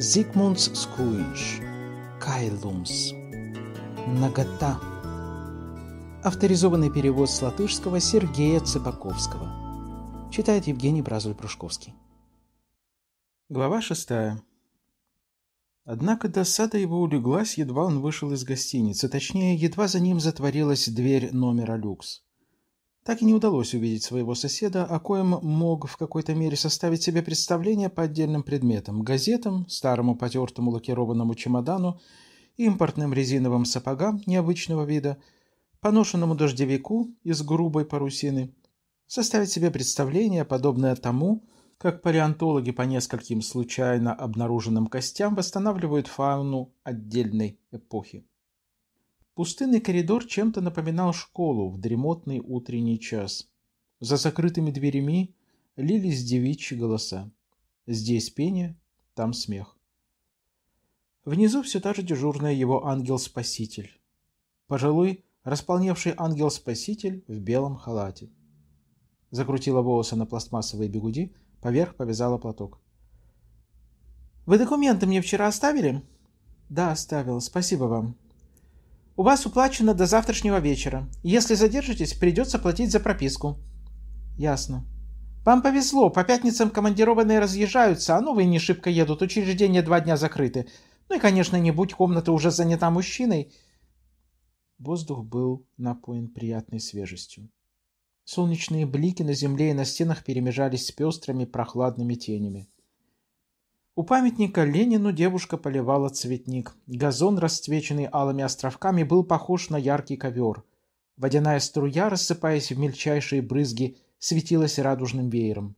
Zigmunds Skuiņš, Кайлумс, Нагота. Авторизованный перевод с латышского Сергея Цыпаковского. Читает Евгений Бразуль-Прушковский. Глава шестая. Однако досада его улеглась, едва он вышел из гостиницы, точнее, едва за ним затворилась дверь номера люкс так и не удалось увидеть своего соседа, о коем мог в какой-то мере составить себе представление по отдельным предметам – газетам, старому потертому лакированному чемодану, импортным резиновым сапогам необычного вида, поношенному дождевику из грубой парусины. Составить себе представление, подобное тому, как палеонтологи по нескольким случайно обнаруженным костям восстанавливают фауну отдельной эпохи. Пустынный коридор чем-то напоминал школу в дремотный утренний час. За закрытыми дверями лились девичьи голоса. Здесь пение, там смех. Внизу все та же дежурная его ангел-спаситель. Пожилой, располневший ангел-спаситель в белом халате. Закрутила волосы на пластмассовые бегуди, поверх повязала платок. «Вы документы мне вчера оставили?» «Да, оставил. Спасибо вам. У вас уплачено до завтрашнего вечера. Если задержитесь, придется платить за прописку. Ясно. Вам повезло, по пятницам командированные разъезжаются, а новые не шибко едут, учреждения два дня закрыты. Ну и, конечно, не будь комната уже занята мужчиной. Воздух был напоен приятной свежестью. Солнечные блики на земле и на стенах перемежались с пестрыми прохладными тенями. У памятника Ленину девушка поливала цветник. Газон, расцвеченный алыми островками, был похож на яркий ковер. Водяная струя, рассыпаясь в мельчайшие брызги, светилась радужным веером.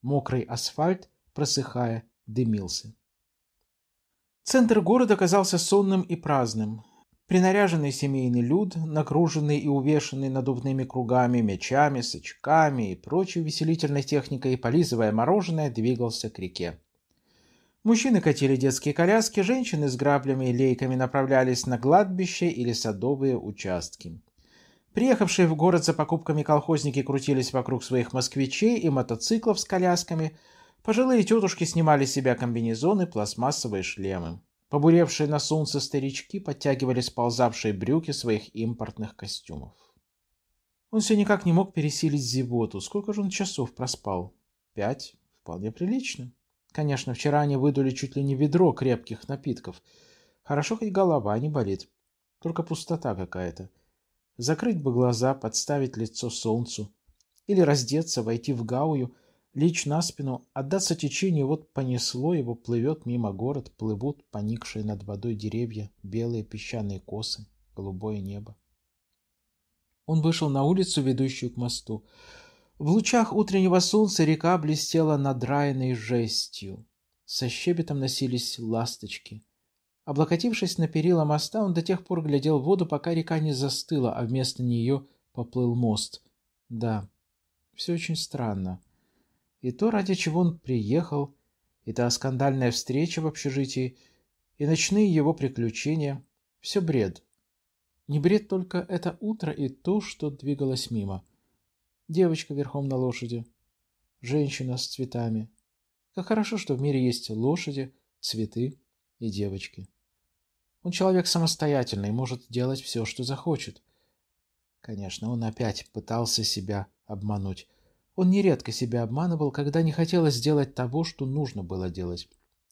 Мокрый асфальт, просыхая, дымился. Центр города казался сонным и праздным. Принаряженный семейный люд, нагруженный и увешанный надувными кругами, мячами, сычками и прочей веселительной техникой, полизывая мороженое, двигался к реке. Мужчины катили детские коляски, женщины с граблями и лейками направлялись на кладбище или садовые участки. Приехавшие в город за покупками колхозники крутились вокруг своих москвичей и мотоциклов с колясками. Пожилые тетушки снимали с себя комбинезоны, пластмассовые шлемы. Побуревшие на солнце старички подтягивали сползавшие брюки своих импортных костюмов. Он все никак не мог пересилить зевоту. Сколько же он часов проспал? Пять. Вполне прилично. Конечно, вчера они выдули чуть ли не ведро крепких напитков. Хорошо хоть голова не болит. Только пустота какая-то. Закрыть бы глаза, подставить лицо солнцу. Или раздеться, войти в гаую, лечь на спину, отдаться течению, вот понесло его, плывет мимо город, плывут поникшие над водой деревья, белые песчаные косы, голубое небо. Он вышел на улицу, ведущую к мосту. В лучах утреннего солнца река блестела надраенной жестью. Со щебетом носились ласточки. Облокотившись на перила моста, он до тех пор глядел в воду, пока река не застыла, а вместо нее поплыл мост. Да, все очень странно. И то, ради чего он приехал, и та скандальная встреча в общежитии, и ночные его приключения — все бред. Не бред только это утро и то, что двигалось мимо девочка верхом на лошади, женщина с цветами. Как хорошо, что в мире есть лошади, цветы и девочки. Он человек самостоятельный, может делать все, что захочет. Конечно, он опять пытался себя обмануть. Он нередко себя обманывал, когда не хотелось сделать того, что нужно было делать.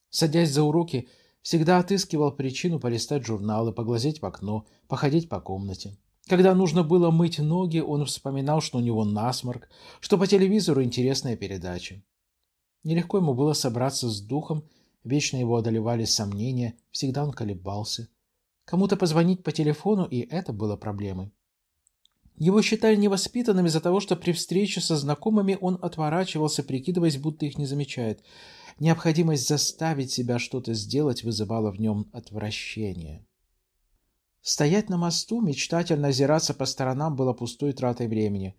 Садясь за уроки, всегда отыскивал причину полистать журналы, поглазеть в окно, походить по комнате. Когда нужно было мыть ноги, он вспоминал, что у него насморк, что по телевизору интересная передача. Нелегко ему было собраться с духом, вечно его одолевали сомнения, всегда он колебался. Кому-то позвонить по телефону, и это было проблемой. Его считали невоспитанным из-за того, что при встрече со знакомыми он отворачивался, прикидываясь, будто их не замечает. Необходимость заставить себя что-то сделать вызывала в нем отвращение. Стоять на мосту, мечтательно озираться по сторонам было пустой тратой времени.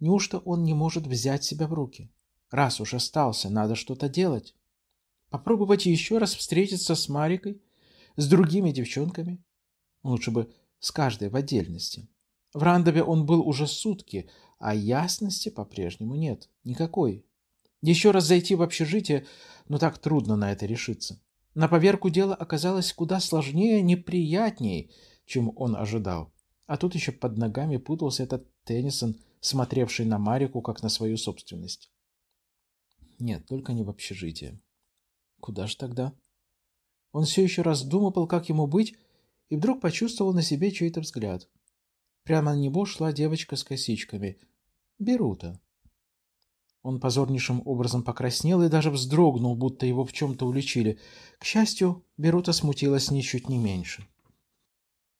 Неужто он не может взять себя в руки? Раз уж остался, надо что-то делать. Попробовать еще раз встретиться с Марикой, с другими девчонками. Лучше бы с каждой в отдельности. В Рандове он был уже сутки, а ясности по-прежнему нет. Никакой. Еще раз зайти в общежитие, но так трудно на это решиться. На поверку дело оказалось куда сложнее, неприятнее чем он ожидал. А тут еще под ногами путался этот Теннисон, смотревший на Марику как на свою собственность. Нет, только не в общежитии. Куда же тогда? Он все еще раздумывал, как ему быть, и вдруг почувствовал на себе чей-то взгляд. Прямо на него шла девочка с косичками. Берута. Он позорнейшим образом покраснел и даже вздрогнул, будто его в чем-то уличили. К счастью, Берута смутилась ничуть не меньше.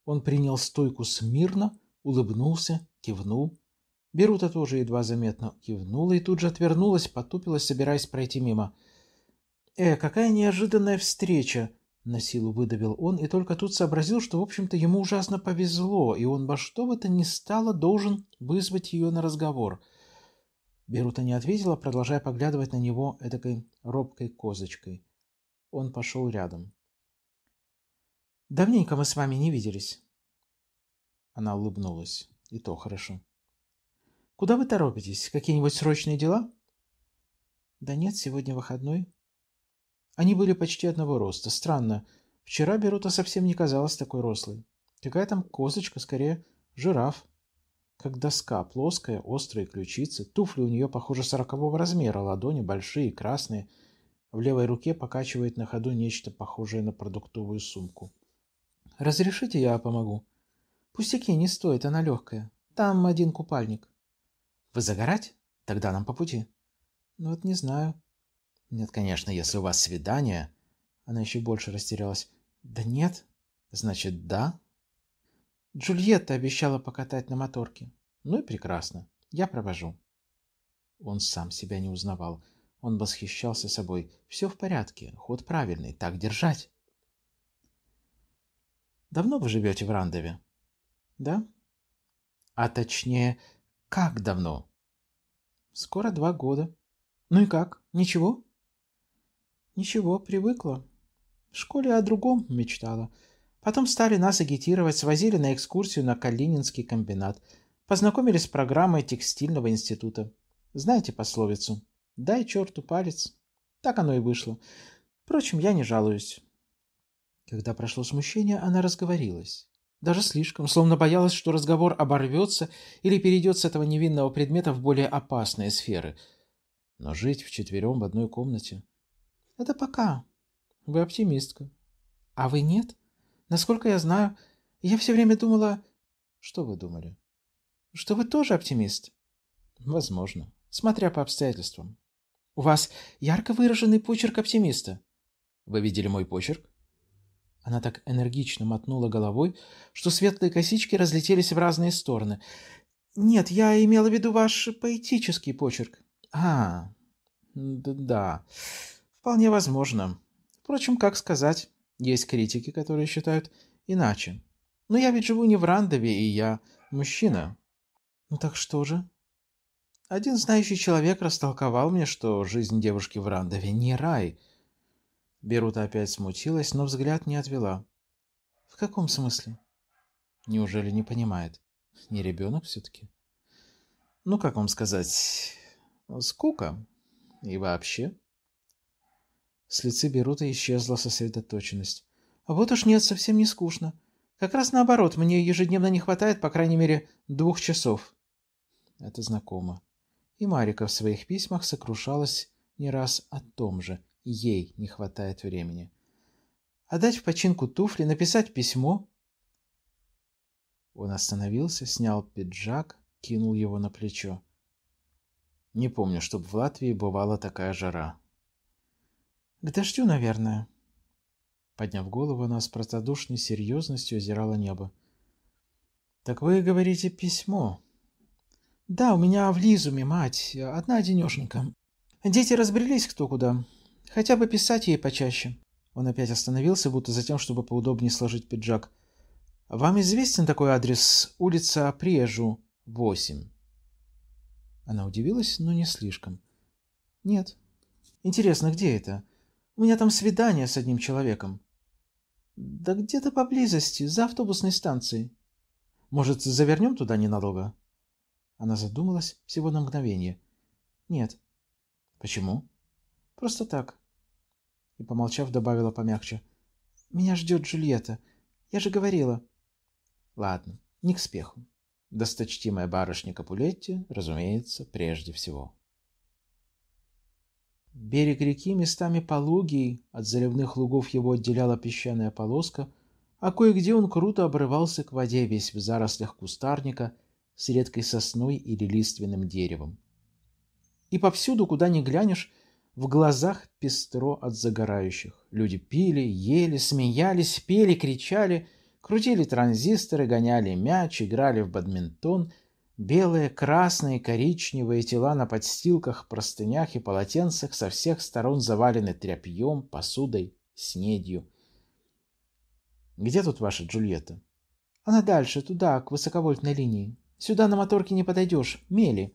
Он принял стойку смирно, улыбнулся, кивнул. Берута тоже едва заметно кивнула и тут же отвернулась, потупилась, собираясь пройти мимо. «Э, какая неожиданная встреча!» — на силу выдавил он и только тут сообразил, что, в общем-то, ему ужасно повезло, и он во что бы то ни стало должен вызвать ее на разговор. Берута не ответила, продолжая поглядывать на него этакой робкой козочкой. Он пошел рядом. Давненько мы с вами не виделись. Она улыбнулась. И то хорошо. Куда вы торопитесь? Какие-нибудь срочные дела? Да нет, сегодня выходной. Они были почти одного роста. Странно. Вчера Берута совсем не казалась такой рослой. Какая там козочка, скорее, жираф. Как доска, плоская, острые ключицы. Туфли у нее, похоже, сорокового размера, ладони большие, красные. В левой руке покачивает на ходу нечто похожее на продуктовую сумку. Разрешите, я помогу?» «Пустяки не стоит, она легкая. Там один купальник». «Вы загорать? Тогда нам по пути». «Ну вот не знаю». «Нет, конечно, если у вас свидание...» Она еще больше растерялась. «Да нет». «Значит, да?» «Джульетта обещала покатать на моторке». «Ну и прекрасно. Я провожу». Он сам себя не узнавал. Он восхищался собой. «Все в порядке. Ход правильный. Так держать». Давно вы живете в Рандове? Да? А точнее, как давно? Скоро два года. Ну и как? Ничего? Ничего, привыкла. В школе о другом мечтала. Потом стали нас агитировать, свозили на экскурсию на Калининский комбинат. Познакомились с программой текстильного института. Знаете пословицу «Дай черту палец». Так оно и вышло. Впрочем, я не жалуюсь. Когда прошло смущение, она разговорилась. Даже слишком, словно боялась, что разговор оборвется или перейдет с этого невинного предмета в более опасные сферы. Но жить вчетвером в одной комнате... Это пока. Вы оптимистка. А вы нет? Насколько я знаю, я все время думала... Что вы думали? Что вы тоже оптимист? Возможно. Смотря по обстоятельствам. У вас ярко выраженный почерк оптимиста. Вы видели мой почерк? Она так энергично мотнула головой, что светлые косички разлетелись в разные стороны. «Нет, я имела в виду ваш поэтический почерк». «А, да, вполне возможно. Впрочем, как сказать, есть критики, которые считают иначе. Но я ведь живу не в Рандове, и я мужчина». «Ну так что же?» Один знающий человек растолковал мне, что жизнь девушки в Рандове не рай – Берута опять смутилась, но взгляд не отвела. В каком смысле? Неужели не понимает? Не ребенок все-таки? Ну, как вам сказать, скука и вообще. С лица Берута исчезла сосредоточенность. А вот уж нет, совсем не скучно. Как раз наоборот, мне ежедневно не хватает, по крайней мере, двух часов. Это знакомо. И Марика в своих письмах сокрушалась не раз о том же ей не хватает времени. Отдать а в починку туфли, написать письмо. Он остановился, снял пиджак, кинул его на плечо. Не помню, чтобы в Латвии бывала такая жара. К дождю, наверное. Подняв голову, она с простодушной серьезностью озирала небо. «Так вы говорите письмо?» «Да, у меня в Лизуме, мать, одна денешенька. Дети разбрелись кто куда. Хотя бы писать ей почаще. Он опять остановился, будто за тем, чтобы поудобнее сложить пиджак. Вам известен такой адрес? Улица Прежу, 8. Она удивилась, но не слишком. Нет. Интересно, где это? У меня там свидание с одним человеком. Да где-то поблизости, за автобусной станцией. Может, завернем туда ненадолго? Она задумалась всего на мгновение. Нет. Почему? Просто так. И, помолчав, добавила помягче. Меня ждет Джульетта. Я же говорила. Ладно, не к спеху. Досточтимая барышня Капулетти, разумеется, прежде всего. Берег реки местами пологий, от заливных лугов его отделяла песчаная полоска, а кое-где он круто обрывался к воде весь в зарослях кустарника с редкой сосной или лиственным деревом. И повсюду, куда ни глянешь, в глазах пестро от загорающих. Люди пили, ели, смеялись, пели, кричали, крутили транзисторы, гоняли мяч, играли в бадминтон. Белые, красные, коричневые тела на подстилках, простынях и полотенцах со всех сторон завалены тряпьем, посудой, снедью. «Где тут ваша Джульетта?» «Она дальше, туда, к высоковольтной линии. Сюда на моторке не подойдешь, мели».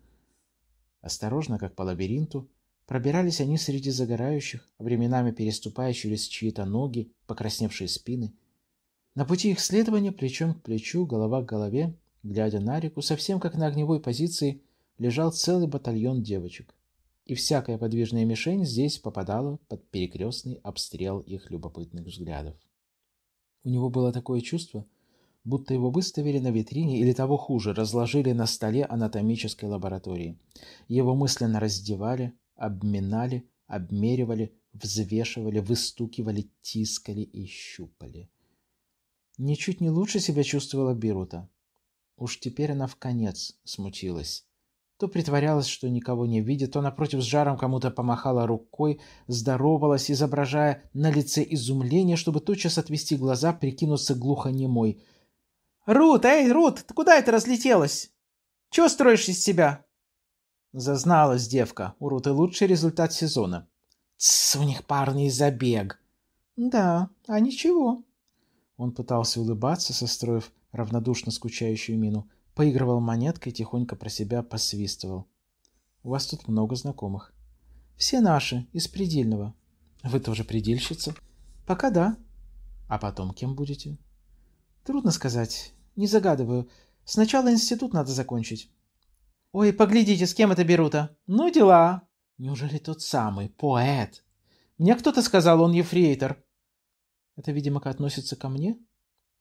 Осторожно, как по лабиринту, Пробирались они среди загорающих, временами переступая через чьи-то ноги, покрасневшие спины. На пути их следования плечом к плечу, голова к голове, глядя на реку, совсем как на огневой позиции, лежал целый батальон девочек. И всякая подвижная мишень здесь попадала под перекрестный обстрел их любопытных взглядов. У него было такое чувство, будто его выставили на витрине или того хуже, разложили на столе анатомической лаборатории. Его мысленно раздевали, обминали, обмеривали, взвешивали, выстукивали, тискали и щупали. Ничуть не лучше себя чувствовала Бирута. Уж теперь она в конец смутилась. То притворялась, что никого не видит, то напротив с жаром кому-то помахала рукой, здоровалась, изображая на лице изумление, чтобы тотчас отвести глаза, прикинуться глухонемой. «Рут, эй, Рут, ты куда это разлетелась? Чего строишь из себя?» Зазналась девка. У Руты лучший результат сезона. Тсс, у них парный забег. Да, а ничего. Он пытался улыбаться, состроив равнодушно скучающую мину. Поигрывал монеткой, и тихонько про себя посвистывал. У вас тут много знакомых. Все наши, из предельного. Вы тоже предельщица? Пока да. А потом кем будете? Трудно сказать. Не загадываю. Сначала институт надо закончить. «Ой, поглядите, с кем это берута. Ну, дела!» «Неужели тот самый поэт?» «Мне кто-то сказал, он ефрейтор». «Это, видимо, относится ко мне?»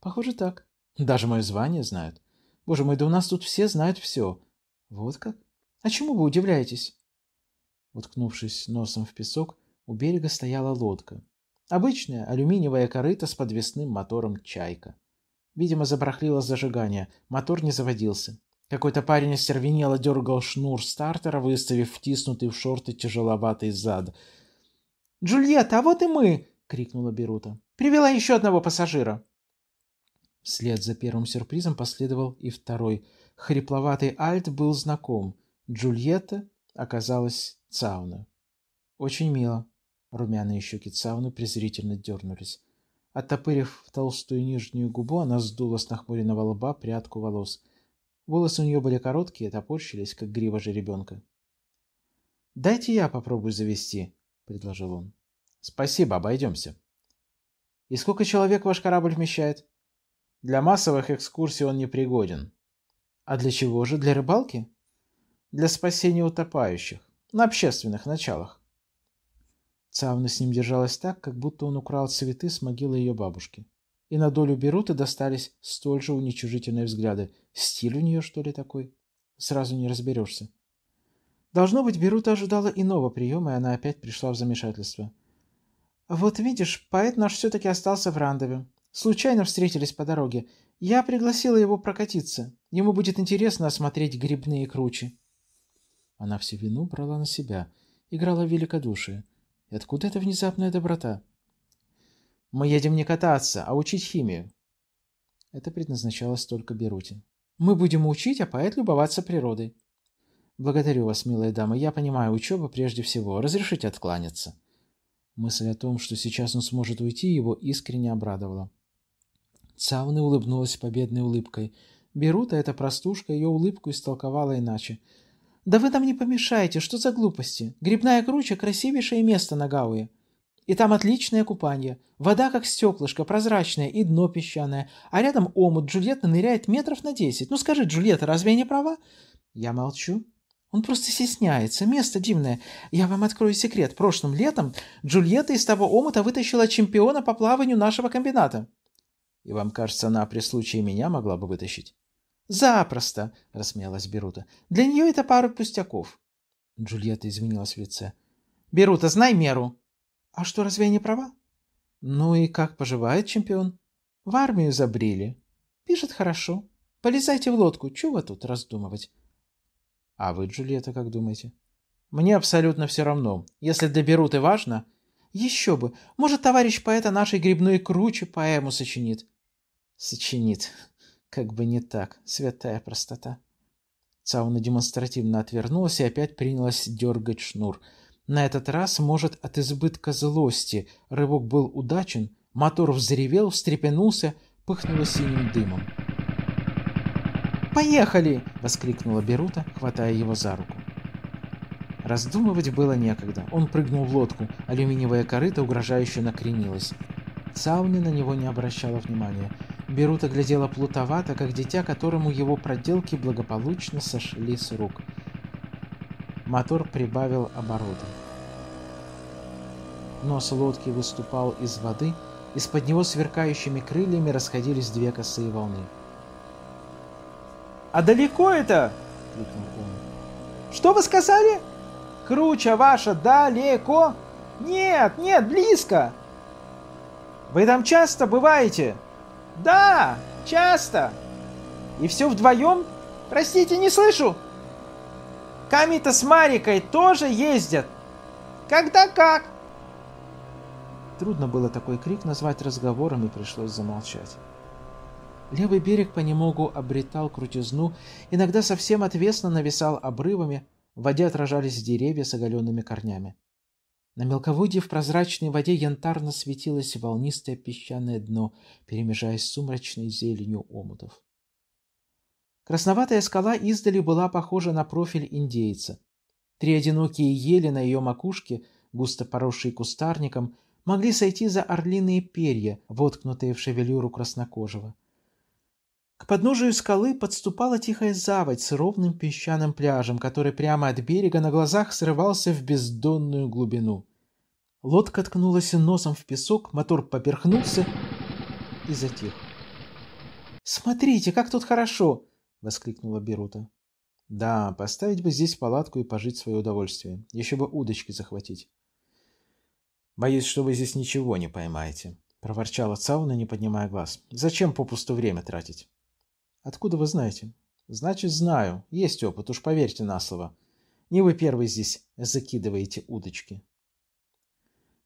«Похоже, так. Даже мое звание знают. Боже мой, да у нас тут все знают все. Вот как? А чему вы удивляетесь?» Уткнувшись носом в песок, у берега стояла лодка. Обычная алюминиевая корыта с подвесным мотором «Чайка». Видимо, забрахлило зажигание, мотор не заводился. Какой-то парень остервенело дергал шнур стартера, выставив втиснутый в шорты тяжеловатый зад. «Джульетта, а вот и мы!» — крикнула Берута. «Привела еще одного пассажира!» Вслед за первым сюрпризом последовал и второй. Хрипловатый альт был знаком. Джульетта оказалась Цауна. «Очень мило!» — румяные щеки Цауны презрительно дернулись. Оттопырив толстую нижнюю губу, она сдула с нахмуренного лба прядку волос — Волосы у нее были короткие, топорщились, как грива жеребенка. «Дайте я попробую завести», — предложил он. «Спасибо, обойдемся». «И сколько человек ваш корабль вмещает?» «Для массовых экскурсий он непригоден». «А для чего же? Для рыбалки?» «Для спасения утопающих. На общественных началах». Цавна с ним держалась так, как будто он украл цветы с могилы ее бабушки и на долю Берута достались столь же уничижительные взгляды. Стиль у нее, что ли, такой? Сразу не разберешься. Должно быть, Берута ожидала иного приема, и она опять пришла в замешательство. «Вот видишь, поэт наш все-таки остался в Рандове. Случайно встретились по дороге. Я пригласила его прокатиться. Ему будет интересно осмотреть грибные кручи». Она всю вину брала на себя, играла великодушие. И откуда эта внезапная доброта? Мы едем не кататься, а учить химию. Это предназначалось только Беруте. Мы будем учить, а поэт любоваться природой. Благодарю вас, милая дама. Я понимаю, учеба прежде всего. Разрешите откланяться. Мысль о том, что сейчас он сможет уйти, его искренне обрадовала. Цауны улыбнулась победной улыбкой. Берута, эта простушка, ее улыбку истолковала иначе. «Да вы нам не помешаете, что за глупости? Грибная круча — красивейшее место на Гауе. И там отличное купание. Вода как стеклышко, прозрачная и дно песчаное. А рядом омут, Джульетта ныряет метров на десять. Ну скажи, Джульетта, разве я не права? Я молчу. Он просто стесняется. Место дивное. Я вам открою секрет. Прошлым летом Джульетта из того омута вытащила чемпиона по плаванию нашего комбината. И вам кажется, она при случае меня могла бы вытащить? Запросто, рассмеялась Берута. Для нее это пара пустяков. Джульетта изменилась в лице. Берута, знай меру. А что, разве я не права? Ну и как поживает чемпион? В армию забрили. Пишет хорошо. Полезайте в лодку, чего тут раздумывать? А вы, Джульетта, как думаете? Мне абсолютно все равно. Если доберут и важно... Еще бы. Может, товарищ поэта нашей грибной круче поэму сочинит. Сочинит. Как бы не так. Святая простота. Цауна демонстративно отвернулась и опять принялась дергать шнур — на этот раз, может, от избытка злости рывок был удачен, мотор взревел, встрепенулся, пыхнуло синим дымом. «Поехали!» – воскликнула Берута, хватая его за руку. Раздумывать было некогда. Он прыгнул в лодку, алюминиевая корыта угрожающе накренилась. Сауни на него не обращала внимания. Берута глядела плутовато, как дитя, которому его проделки благополучно сошли с рук – Мотор прибавил обороты. Нос лодки выступал из воды, из-под него сверкающими крыльями расходились две косые волны. «А далеко это?» — крикнул он. «Что вы сказали?» «Круча ваша далеко?» «Нет, нет, близко!» «Вы там часто бываете?» «Да, часто!» «И все вдвоем?» «Простите, не слышу!» Камита с Марикой тоже ездят. Когда как? Трудно было такой крик назвать разговором, и пришлось замолчать. Левый берег понемногу обретал крутизну, иногда совсем отвесно нависал обрывами, в воде отражались деревья с оголенными корнями. На мелководье в прозрачной воде янтарно светилось волнистое песчаное дно, перемежаясь с сумрачной зеленью омутов. Красноватая скала издали была похожа на профиль индейца. Три одинокие ели на ее макушке, густо поросшие кустарником, могли сойти за орлиные перья, воткнутые в шевелюру краснокожего. К подножию скалы подступала тихая заводь с ровным песчаным пляжем, который прямо от берега на глазах срывался в бездонную глубину. Лодка ткнулась носом в песок, мотор поперхнулся и затих. «Смотрите, как тут хорошо!» — воскликнула Берута. «Да, поставить бы здесь палатку и пожить свое удовольствие. Еще бы удочки захватить». «Боюсь, что вы здесь ничего не поймаете», — проворчала Цауна, не поднимая глаз. «Зачем попусту время тратить?» «Откуда вы знаете?» «Значит, знаю. Есть опыт, уж поверьте на слово. Не вы первый здесь закидываете удочки».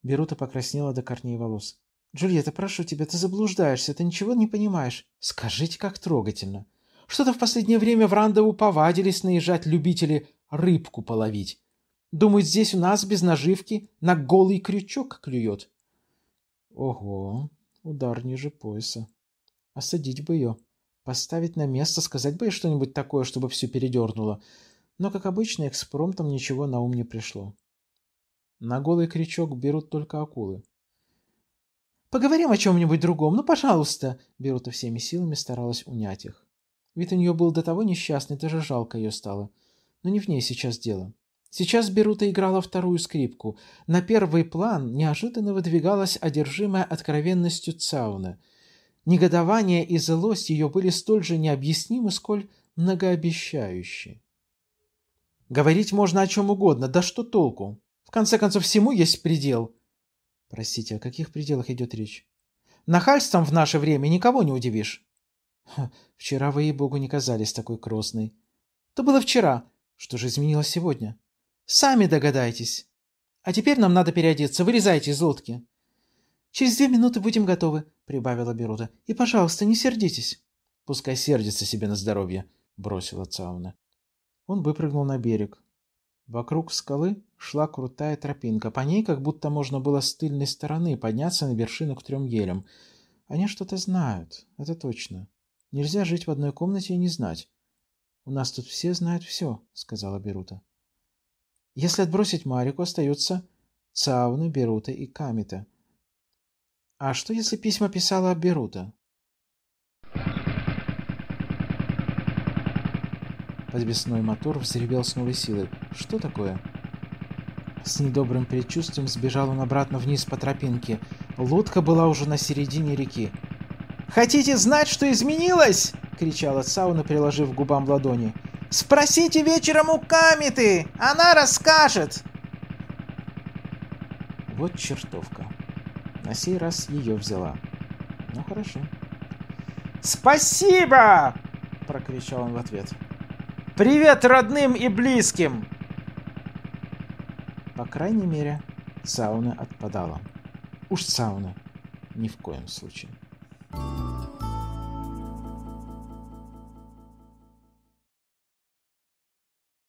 Берута покраснела до корней волос. «Джульетта, прошу тебя, ты заблуждаешься, ты ничего не понимаешь. Скажите, как трогательно. Что-то в последнее время в Рандову повадились наезжать любители рыбку половить. Думают, здесь у нас без наживки на голый крючок клюет. Ого, удар ниже пояса. Осадить бы ее. Поставить на место, сказать бы ей что-нибудь такое, чтобы все передернуло. Но, как обычно, экспромтом ничего на ум не пришло. На голый крючок берут только акулы. «Поговорим о чем-нибудь другом, ну, пожалуйста!» Берута всеми силами старалась унять их. Вид у нее был до того несчастный, даже жалко ее стало. Но не в ней сейчас дело. Сейчас Берута играла вторую скрипку. На первый план неожиданно выдвигалась одержимая откровенностью Цауна. Негодование и злость ее были столь же необъяснимы, сколь многообещающие. Говорить можно о чем угодно, да что толку? В конце концов, всему есть предел. Простите, о каких пределах идет речь? Нахальством в наше время никого не удивишь. — Вчера вы, ей-богу, не казались такой кросной. — То было вчера. Что же изменилось сегодня? — Сами догадайтесь. А теперь нам надо переодеться. Вылезайте из лодки. — Через две минуты будем готовы, — прибавила Берута. — И, пожалуйста, не сердитесь. — Пускай сердится себе на здоровье, — бросила Цауна. Он выпрыгнул на берег. Вокруг скалы шла крутая тропинка. По ней как будто можно было с тыльной стороны подняться на вершину к трем елям. Они что-то знают, это точно. Нельзя жить в одной комнате и не знать. У нас тут все знают все, сказала Берута. Если отбросить Марику, остаются Цауна, Берута и Камита. А что, если письма писала Берута? Подвесной мотор взревел с новой силой. Что такое? С недобрым предчувствием сбежал он обратно вниз по тропинке. Лодка была уже на середине реки. «Хотите знать, что изменилось?» — кричала Сауна, приложив к губам ладони. «Спросите вечером у Камиты! Она расскажет!» Вот чертовка. На сей раз ее взяла. Ну хорошо. «Спасибо!» — прокричал он в ответ. «Привет родным и близким!» По крайней мере, сауна отпадала. Уж сауна ни в коем случае.